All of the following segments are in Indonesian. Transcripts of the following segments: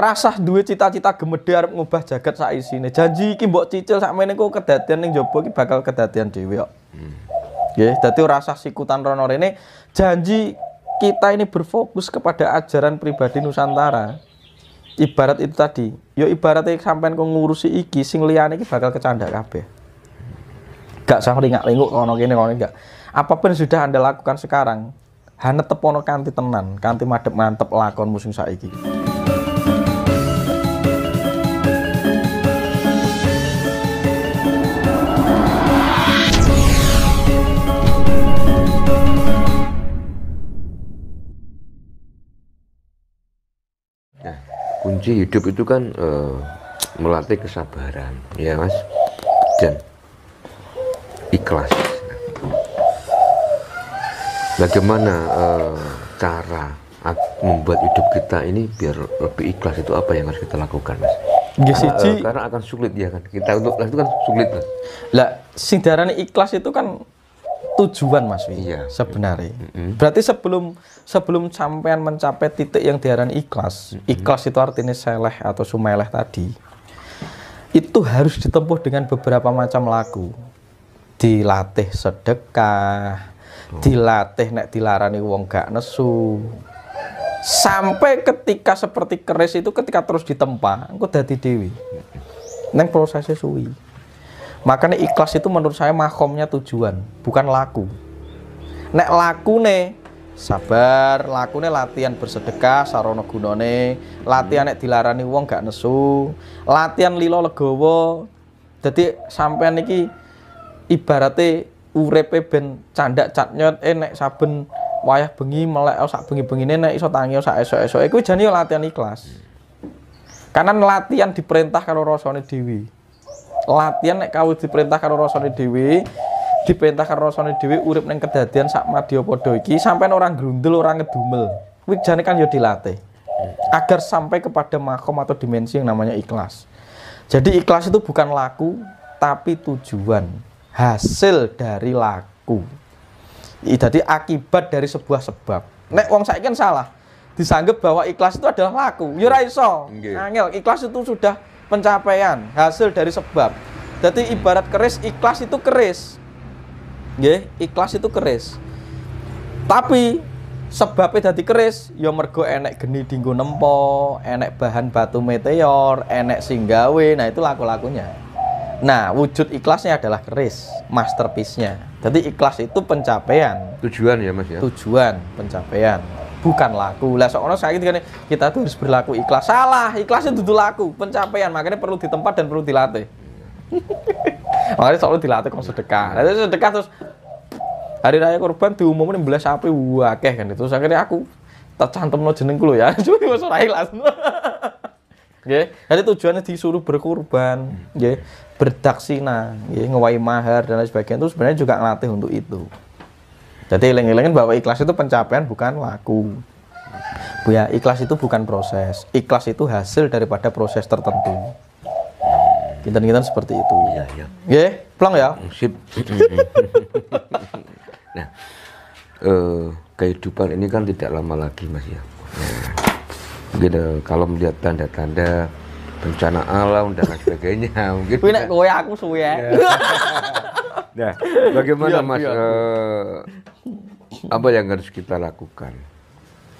rasah duit cita-cita gemede arep ngubah jagat sak isine. Janji iki mbok cicil ini ku kedadian ning jaba iki bakal kedadian dewi kok. Hmm. rasa rasah sikutan rono ini janji kita ini berfokus kepada ajaran pribadi Nusantara. Ibarat itu tadi, yo ibaratnya sampean kok ngurusi iki sing liyane iki bakal kecanda kabeh. Gak usah ringak-ringuk kono kene kono gak. Apapun sudah Anda lakukan sekarang, hanya tepono kanti tenan, kanti madep mantep musim saya saiki. jadi hidup itu kan uh, melatih kesabaran ya mas dan ikhlas bagaimana uh, cara membuat hidup kita ini biar lebih ikhlas itu apa yang harus kita lakukan mas GCC ya, karena, uh, karena akan sulit ya kan kita untuk itu kan sulit mas lah sindaran ikhlas itu kan tujuan Mas Wi iya. sebenarnya. Mm -hmm. Berarti sebelum sebelum sampean mencapai titik yang diharan ikhlas, mm -hmm. ikhlas itu artinya seleh atau sumeleh tadi. Itu harus ditempuh dengan beberapa macam lagu, Dilatih sedekah, oh. dilatih nek dilarani wong gak nesu. Sampai ketika seperti keris itu ketika terus ditempa, engko dadi dewi. Neng prosesnya suwi. Makanya ikhlas itu menurut saya mahkomnya tujuan, bukan laku. Nek laku nih, sabar, laku nih latihan bersedekah sarono gunone latihan nek dilarani wong gak nesu, latihan lilo legowo. Jadi sampean niki ibaratnya urepe ben candak catnyot eh nek saben wayah bengi melek oh, sak bengi bengi nek iso tangi oh, sak eso eso. kuwi jani latihan ikhlas. Karena latihan diperintah kalau rasane dewi latihan nek kau diperintah karo rasane diperintahkan diperintah karo rasane dhewe urip ning kedadian sak madya padha sampai sampean orang grundel orang ngedumel kuwi jani kan yo dilatih agar sampai kepada makom atau dimensi yang namanya ikhlas jadi ikhlas itu bukan laku tapi tujuan hasil dari laku jadi akibat dari sebuah sebab nek wong saya kan salah disanggap bahwa ikhlas itu adalah laku ya ora iso angel ikhlas itu sudah pencapaian, hasil dari sebab. Jadi ibarat keris, ikhlas itu keris. Nggih, ikhlas itu keris. Tapi sebabnya jadi keris ya mergo enek geni dinggo nempo, enek bahan batu meteor, enek singgawe. Nah, itu laku-lakunya. Nah, wujud ikhlasnya adalah keris, masterpiece-nya. Jadi ikhlas itu pencapaian. Tujuan ya, Mas ya. Tujuan pencapaian bukan laku lah soalnya saya gitu kan kita tuh harus berlaku ikhlas salah ikhlasnya itu tuh laku pencapaian makanya perlu ditempat dan perlu dilatih makanya selalu dilatih kalau sedekah nah, sedekah terus hari raya korban diumumin belas wah wakeh kan itu akhirnya aku tercantum no jeneng lo ya cuma itu ora ikhlas Oke, jadi tujuannya disuruh berkorban, ya, berdaksina, ya, ngewai mahar dan lain sebagainya itu sebenarnya juga ngelatih untuk itu. Jadi eling-elingin bahwa ikhlas itu pencapaian bukan laku. Bu ya, ikhlas itu bukan proses. Ikhlas itu hasil daripada proses tertentu. Kita-kita seperti itu. Iya, iya. Ye, pelang ya. Mm, sip. nah, eh, kehidupan ini kan tidak lama lagi, Mas ya. Mungkin eh, kalau melihat tanda-tanda bencana alam dan lain sebagainya, mungkin. Wih, kowe aku suwe. Ya. nah, bagaimana iya, Mas iya. Eh, apa yang harus kita lakukan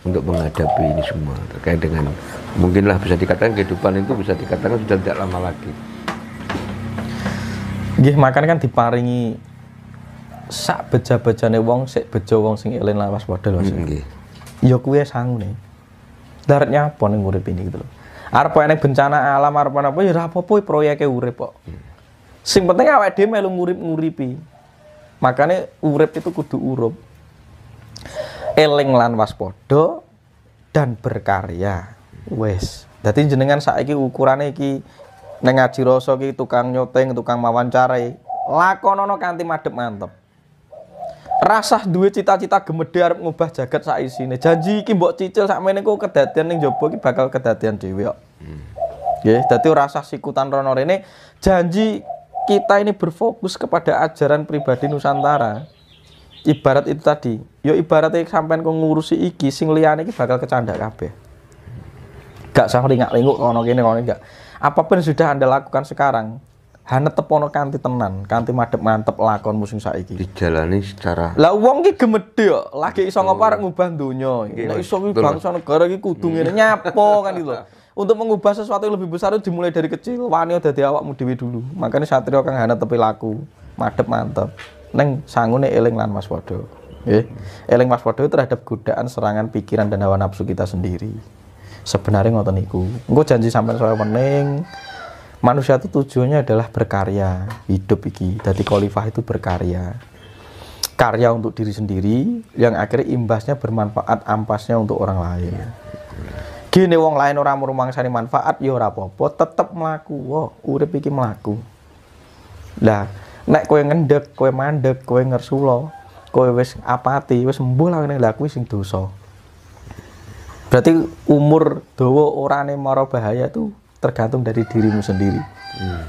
untuk menghadapi ini semua terkait dengan mungkinlah bisa dikatakan kehidupan itu bisa dikatakan sudah tidak lama lagi. Gih makan kan diparingi sak beja-bejane wong sak bejo wong sing elen lawas padha lho. Nggih. Ya kuwi sangune. Darat nyapa ning urip ini gitu loh. Arep ana bencana alam arep apa ya ora apa-apa ya proyeke urip kok. Mm. Sing penting awake dhewe melu ngurip-nguripi. Makanya urip itu kudu urup eling lan waspada dan berkarya wes Jadi jenengan saiki ukurane iki neng ngaji rasa iki tukang nyoteng tukang mawancarai e, lakonono kanthi madep mantep rasah duwe cita-cita gemedhe arep ngubah jagat sak isine. Janji iki mbok cicil sakmene ku kedadian ning jaba iki bakal kedadian dhewe kok. Hmm. Nggih, dadi ora usah sikutan rono rene. Janji kita ini berfokus kepada ajaran pribadi Nusantara ibarat itu tadi yo ibaratnya sampean kau ngurusi iki sing liane iki bakal kecanda kabe. gak usah ringak linguk kono gini kono gak apapun sudah anda lakukan sekarang hanya tepono kanti tenan kanti madep mantep lakon musim saiki dijalani secara lah uang ki gemede lagi iso ngopar ngubah dunia nek iya, iso bangsa negara ki kudu hmm. nyapo kan itu untuk mengubah sesuatu yang lebih besar itu dimulai dari kecil wani udah mau dewi dulu makanya satrio kang hanya tepi laku madep mantep neng sangune eling lan waspada. Nggih. Eling waspada terhadap godaan serangan pikiran dan hawa nafsu kita sendiri. Sebenarnya ngoten niku. Engko janji sampean soal meneng manusia itu tujuannya adalah berkarya hidup iki jadi khalifah itu berkarya karya untuk diri sendiri yang akhirnya imbasnya bermanfaat ampasnya untuk orang lain gini wong lain orang sani manfaat ya ora apa-apa tetep melaku wo urip iki melaku. lah nek kowe ngendek kowe mandek kowe ngersula kowe wis apati wis mbuh lah ning lha kuwi sing dosa berarti umur dawa orane mara bahaya tuh tergantung dari dirimu sendiri hmm.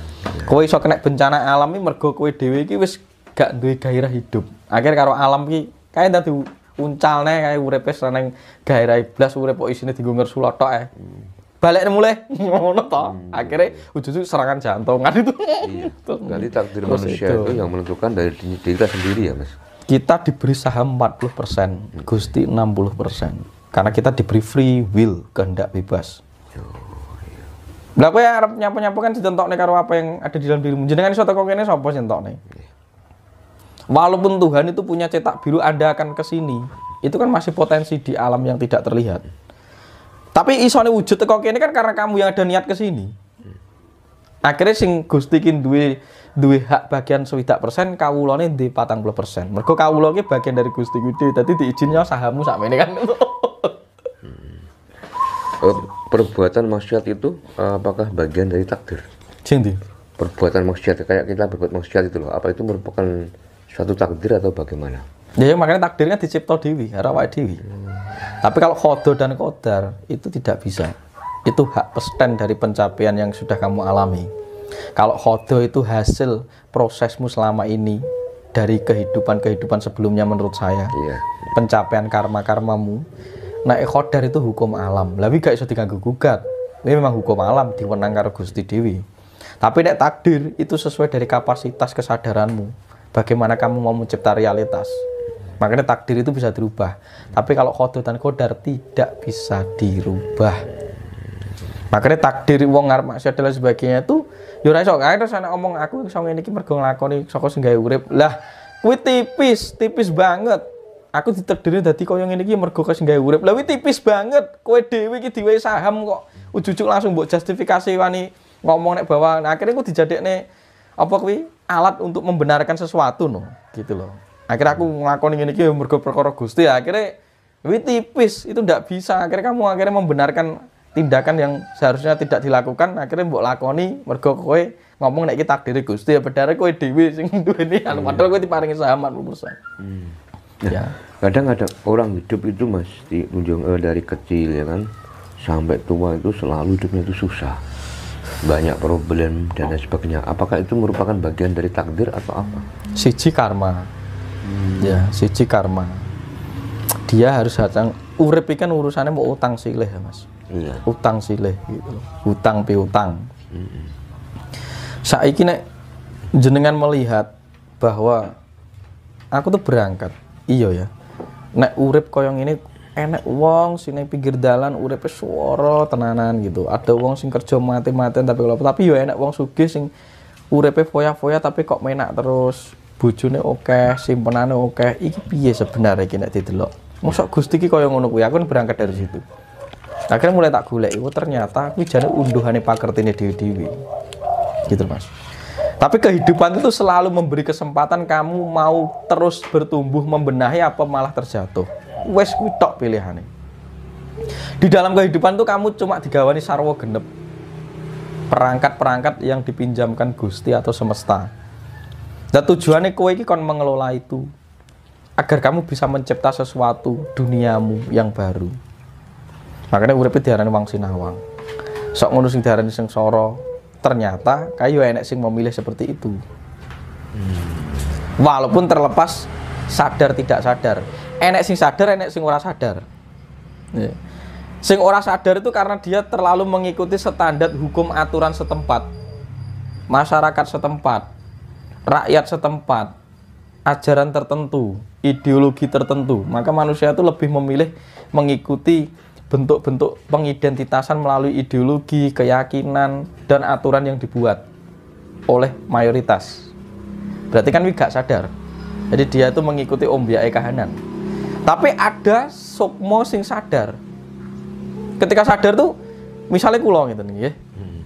kowe iso kena bencana alami iki mergo kowe dhewe iki wis gak duwe gairah hidup akhir karo alam iki kae tadi uncalne kae uripe seneng gairah iblas uripe isine dienggo ngersula tok eh balik mulai ngono toh hmm. akhirnya ujung-ujung serangan jantung kan itu iya. Gitu. takdir Terus manusia itu. itu yang menentukan dari diri kita sendiri ya mas kita diberi saham 40 persen hmm. gusti 60 persen karena kita diberi free will kehendak bebas Yo, iya. lah kowe arep nyapu-nyapu kan dicontohne karo apa yang ada di dalam dirimu jenengan iso teko kene sapa nih. Iya. walaupun Tuhan itu punya cetak biru Anda akan ke sini itu kan masih potensi di alam yang tidak terlihat tapi isone wujud teko kene kan karena kamu yang ada niat ke sini. Akhirnya sing Gusti ki duwe duwe hak bagian 70% kawulane di 40%. Mergo kawula ki bagian dari Gusti dhewe. dadi diizinnya sahammu ini kan. Eh, perbuatan maksiat itu eh, apakah bagian dari takdir? Sing Perbuatan maksiat kayak kita berbuat maksiat itu loh, apa itu merupakan suatu takdir atau bagaimana? Ya makanya takdirnya dicipta dewi, harap dewi. Hmm. Tapi kalau kodo dan kodar itu tidak bisa. Itu hak pesten dari pencapaian yang sudah kamu alami. Kalau kodo itu hasil prosesmu selama ini dari kehidupan-kehidupan sebelumnya menurut saya. Iya. Pencapaian karma-karmamu. Nah, eh, kodar itu hukum alam. Lebih gak bisa diganggu gugat. Ini memang hukum alam diwenang karo Gusti Dewi. Tapi nek takdir itu sesuai dari kapasitas kesadaranmu. Bagaimana kamu mau mencipta realitas? Makanya takdir itu bisa dirubah. Tapi kalau kodok dan kodar tidak bisa dirubah. Makanya takdir wong ngarep maksiat dan sebagainya itu yo ya ora iso. terus anak omong aku iso ngene iki mergo nglakoni saka sing gawe urip. Lah, kuwi tipis, tipis banget. Aku ditakdiri dadi koyo ngene iki mergo sing gawe urip. Lah kuwi tipis banget. Kowe dhewe iki diwe saham kok ujuk-ujuk langsung mbok justifikasi wani ngomong nek bawa. Nah, akhirnya aku dijadikne apa kuwi alat untuk membenarkan sesuatu no, gitu loh akhirnya aku ngelakoni ini iki mergo perkara Gusti akhirnya Wih tipis, itu tidak bisa. Akhirnya kamu akhirnya membenarkan tindakan yang seharusnya tidak dilakukan. Akhirnya mbok lakoni, mergo kowe ngomong nek kita takdir Gusti ya bedare kowe dhewe sing duweni anu iya. padahal kowe diparingi sahamat lulusan. Hmm. ya. Nah, kadang ada orang hidup itu Mas di eh, dari kecil ya kan sampai tua itu selalu hidupnya itu susah. Banyak problem dan lain sebagainya. Apakah itu merupakan bagian dari takdir atau apa? Siji karma hmm. ya siji karma dia harus datang urip kan urusannya mau utang sileh ya mas yeah. utang sileh gitu utang piutang hmm. saiki nek jenengan melihat bahwa aku tuh berangkat iyo ya nek urip koyong ini enek wong sini pinggir dalan urip suara tenanan gitu ada wong sing kerja mati-matian tapi kalau tapi yo ya enak wong sugih sing urepe foya-foya tapi kok menak terus bojone oke, simpenane oke. Iki piye sebenarnya iki nek didelok? Mosok Gusti iki kaya ngono kuwi, aku kan berangkat dari situ. Akhirnya mulai tak golek, oh ternyata aku jane unduhane pakertine dewi-dewi. Gitu, Mas. Tapi kehidupan itu selalu memberi kesempatan kamu mau terus bertumbuh, membenahi apa malah terjatuh. Wes kuwi tok pilihane. Di dalam kehidupan tuh kamu cuma digawani sarwa genep. Perangkat-perangkat yang dipinjamkan Gusti atau semesta dan tujuannya kowe ini kan mengelola itu agar kamu bisa mencipta sesuatu duniamu yang baru. Makanya uripe diharan wang sinawang. Sok ngono sing diarani soro. ternyata kayu enek sing memilih seperti itu. Hmm. Walaupun terlepas sadar tidak sadar. Enek sing sadar, enek sing ora sadar. Iya. Sing ora sadar itu karena dia terlalu mengikuti standar hukum aturan setempat. Masyarakat setempat, rakyat setempat, ajaran tertentu, ideologi tertentu, maka manusia itu lebih memilih mengikuti bentuk-bentuk pengidentitasan melalui ideologi, keyakinan, dan aturan yang dibuat oleh mayoritas. Berarti kan wigak sadar. Jadi dia itu mengikuti ombiae kahanan. Tapi ada sokmo sing sadar. Ketika sadar tuh misalnya kulong gitu nih ya. Hmm.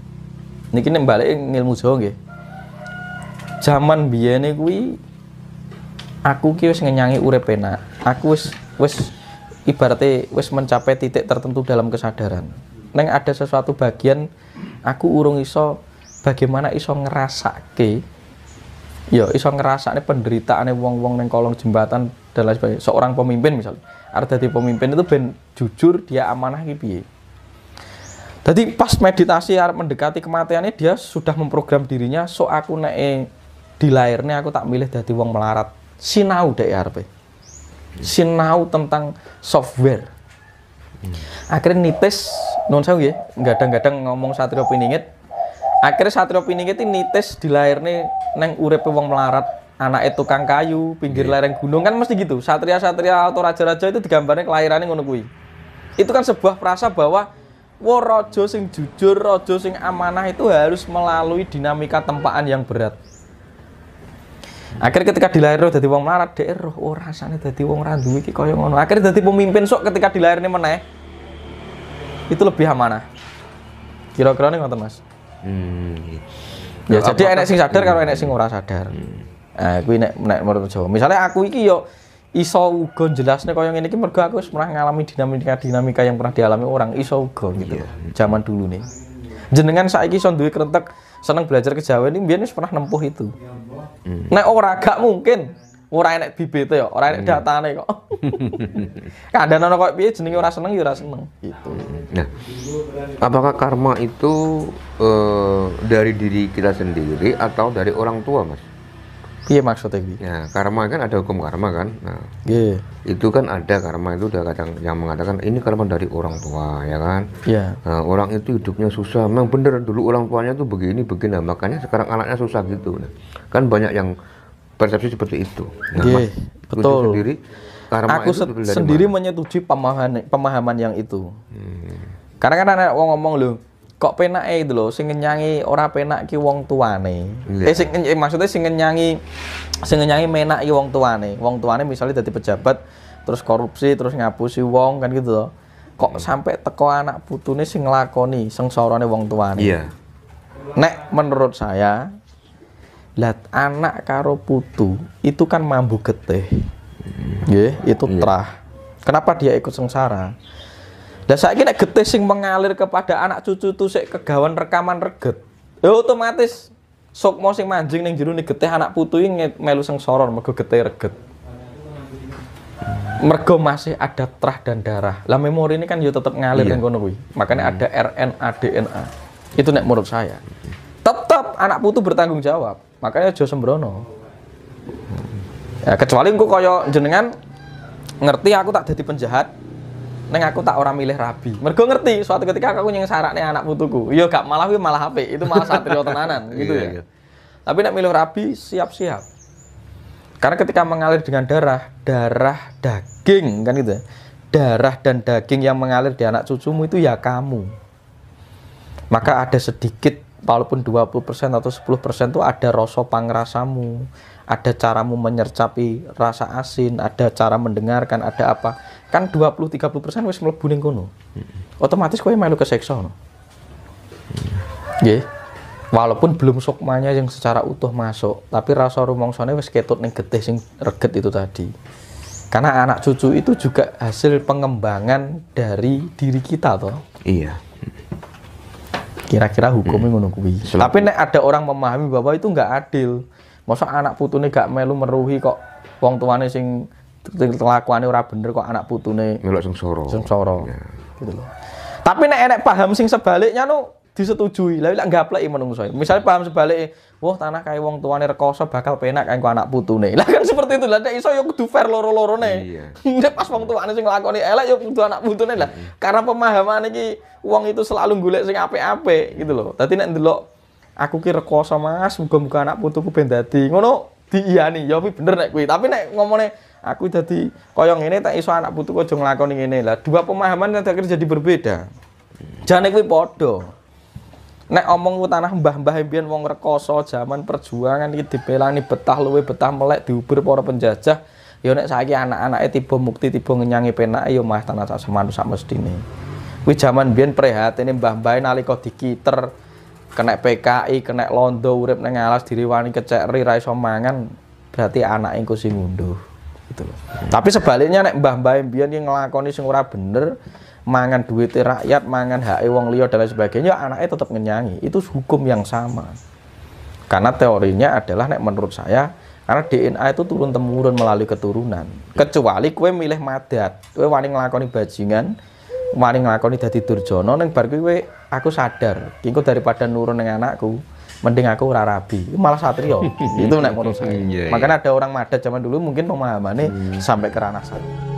Niki nembalik ilmu Jawa nggih. Zaman biyene kuwi aku ki wis ngenyangi urip enak. Aku wis wis ibaratnya wis mencapai titik tertentu dalam kesadaran. Neng ada sesuatu bagian aku urung iso bagaimana iso ngerasake ya iso ngerasakne penderitaane wong-wong neng kolong jembatan dan lain sebagainya. Seorang pemimpin misalnya, arep dadi pemimpin itu ben jujur dia amanah ki piye. Jadi pas meditasi harap mendekati kematiannya dia sudah memprogram dirinya so aku naik di lahirnya aku tak milih dari wong melarat sinau dek ERP ya, sinau tentang software akhirnya nitis non saya ya kadang-kadang ngomong satrio piningit akhirnya satrio piningit ini nitis di lahirnya neng urep wong melarat anak itu kang kayu pinggir lereng gunung kan mesti gitu satria satria atau raja raja itu digambarnya kelahirannya ngono kuwi itu kan sebuah perasa bahwa wo rojo sing jujur rojo sing amanah itu harus melalui dinamika tempaan yang berat akhirnya ketika dilahir roh jadi wong melarat, dhek eh, roh oh rasanya jadi wong randu kau iki kaya ngono. akhirnya jadi pemimpin sok ketika dilahir ini meneh. Itu lebih amanah. Kira-kira nih ngoten, Mas. Hmm. Ya, ya jadi apa, sing sadar kalau hmm. karo enek sing ora sadar. Hmm. Nah, kuwi menurut Jawa. Misalnya aku ini yo iso uga jelasnya kau yang ini mergo aku pernah ngalami dinamika-dinamika yang pernah dialami orang iso uga gitu. Yeah. Zaman dulu nih. Jenengan saiki ini sendiri krentek seneng belajar ke Jawa ini biar pernah nempuh itu ya hmm. nek ora gak mungkin ora enek bibit ya ora enek hmm. datane kok kadang ono kok piye jenenge ora seneng ya ora seneng gitu nah apakah karma itu uh, dari diri kita sendiri atau dari orang tua mas Iya maksudnya gitu. Ya, karma kan ada hukum karma kan. Nah, yeah. itu kan ada karma itu udah kadang yang mengatakan ini karma dari orang tua ya kan. Iya. Nah, orang itu hidupnya susah. Memang bener dulu orang tuanya tuh begini begini. Nah, makanya sekarang anaknya susah gitu. Nah, kan banyak yang persepsi seperti itu. Nah, yeah, mas, betul. Sendiri, karma Aku itu sendiri mana? menyetujui pemahaman pemahaman yang itu. Hmm. Karena kan anak, anak ngomong loh kok penak itu loh sing nyanyi ora penak ki wong tuane. Yeah. Eh sing eh, maksudnya sing nyanyi sing nyanyi menak ki wong tuane. Wong tuane misalnya dadi pejabat terus korupsi terus ngapusi wong kan gitu loh. Kok mm. Iya. sampai teko anak putune sing nglakoni sengsorane wong tuane. Iya. Yeah. Nek menurut saya lihat anak karo putu itu kan mambu getih. Hmm. Nggih, yeah, itu yeah. trah. Kenapa dia ikut sengsara? Dan saya kira getih sing mengalir kepada anak cucu tuh sik kegawan rekaman reget. Ya otomatis sok sing manjing ning jero nih getih anak putu ini melu soror mergo getih reget. Mergo masih ada terah dan darah. Lah memori ini kan yo ya tetap ngalir kan ngono kuwi. Makanya hmm. ada RNA DNA. Itu nek menurut saya. Tetap anak putu bertanggung jawab. Makanya Jo Sembrono. Ya, kecuali engko koyo jenengan ngerti aku tak jadi penjahat, Neng aku tak orang milih rabi. Mergo ngerti suatu ketika aku nyeng saraknya anak putuku. Yo, iya, gak malah gue iya, malah HP, itu malah satrio tenanan gitu iya, ya. Iya. Tapi nek milih rabi siap-siap. Karena ketika mengalir dengan darah, darah daging kan gitu ya. Darah dan daging yang mengalir di anak cucumu itu ya kamu. Maka ada sedikit walaupun 20% atau 10% itu ada rasa pangrasamu, ada caramu menyercapi rasa asin, ada cara mendengarkan, ada apa kan 20 30 persen wis mlebu ning kono kuno, otomatis kowe melu seksa no nggih yeah. walaupun belum sukmanya yang secara utuh masuk tapi rasa rumongsone wis ketut ning getih sing reget itu tadi karena anak cucu itu juga hasil pengembangan dari diri kita toh iya kira-kira hukumnya hmm. ngono tapi nek ada orang memahami bahwa itu nggak adil masa anak putune gak melu meruhi kok wong tuane sing kelakuane ora bener kok anak putune melok sengsara. Sengsara. Ya. Gitu loh. Tapi nek enek paham sing sebaliknya nu disetujui. Lah lek gapleki menungso. Misale paham sebaliknya, wah tanah kae wong tuane rekoso bakal penak engko anak putune. Lah kan seperti itu. Lah nek iso yo kudu fair loro-lorone. Iya. nek pas wong tuane sing lakoni elek yo kudu anak putune lah. Iya. Karena pemahaman iki wong itu selalu golek sing apik-apik gitu loh. Dadi nek ndelok aku ki rekoso Mas, muga-muga anak putuku ben dadi ngono diiani Ya bener nek kuwi. Tapi nek ngomongnya aku jadi koyong ini tak iso anak putu kok lakukan ini lah dua pemahaman yang terakhir jadi berbeda Jangan kuwi podo nek omong ku tanah mbah-mbah mbiyen wong rekoso zaman perjuangan bela dipelangi betah luwe betah melek diuber para penjajah ya nek saiki anak itu tiba mukti tiba ngenyangi penak ya mah tanah sak semanu sak mestine zaman jaman mbiyen ini mbah-mbah nalika dikiter kena PKI, kena londo, urip neng alas diriwani kecek ri, raiso mangan, berarti anak engko sing ngunduh gitu loh. Tapi sebaliknya nek mbah-mbah mbiyen yang ngelakoni sing ora bener, mangan duit e rakyat, mangan hak e wong liya dan lain sebagainya, anaknya tetap menyanyi. Itu hukum yang sama. Karena teorinya adalah nek menurut saya karena DNA itu turun temurun melalui keturunan. Kecuali kue milih madat, kue wani ngelakoni bajingan, wani ngelakoni dadi durjana ning bar kue aku sadar, iku daripada nurun ning anakku mending aku ora rabi malah satrio itu naik menurut saya iya, iya. makanya ada orang Madat zaman dulu mungkin pemahamannya hmm. sampai ke ranah saya